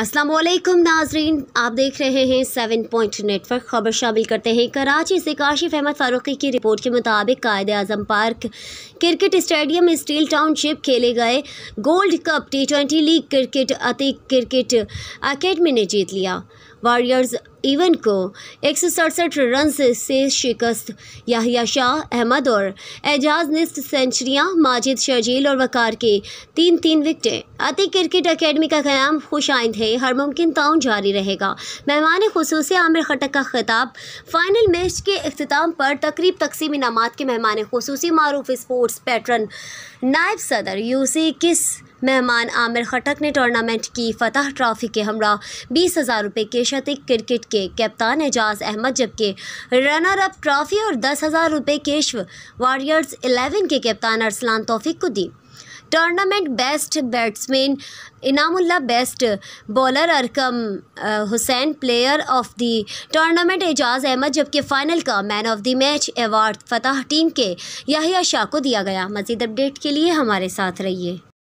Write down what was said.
असलम नाजरीन आप देख रहे हैं सेवन पॉइंट नेटवर्क खबर शामिल करते हैं कराची से काशिफ अहमद फ़ारूकी की रिपोर्ट के मुताबिक Quaid Azam park cricket stadium में स्टील टाउनशिप खेले गए gold cup T twenty league cricket अति क्रिकेट अकेडमी ने जीत लिया वारियर्स इवन को एक सौ सड़सठ रन से शिकस्त याहिया शाह अहमद और एजाज निस्त सेंचुरियाँ माजिद शर्जील और वकार के तीन तीन विकटें अति क्रिकेट अकेडमी का क्याम खुश आइंद है रहे हर मुमकिन ताउन जारी रहेगा मेहमान खसूस आमिर खटक का खिताब फाइनल मैच के अख्ताम पर तकरीब तकसीम इनाम के मेहमान खसूस मरूफ स्पोर्ट्स पैटर्न नायब सदर यूसी किस मेहमान आमिर खटक ने टूर्नामेंट की फतह ट्रॉफी के हमरा बीस हज़ार रुपये के शतिक क्रिकेट के कप्तान एजाज अहमद जबकि रनर अप ट्रॉफी और दस हज़ार रुपये केशव वारियर्स इलेवन के कप्तान अरसलान तोफिक को दी tournament best batsman Inamullah best bowler Arqam Hussain player of the tournament Ejaz Ahmed जबकि फ़ाइनल का man of the match award Fateh team के याहिया शाह को दिया गया मज़ीद अपडेट के लिए हमारे साथ रहिए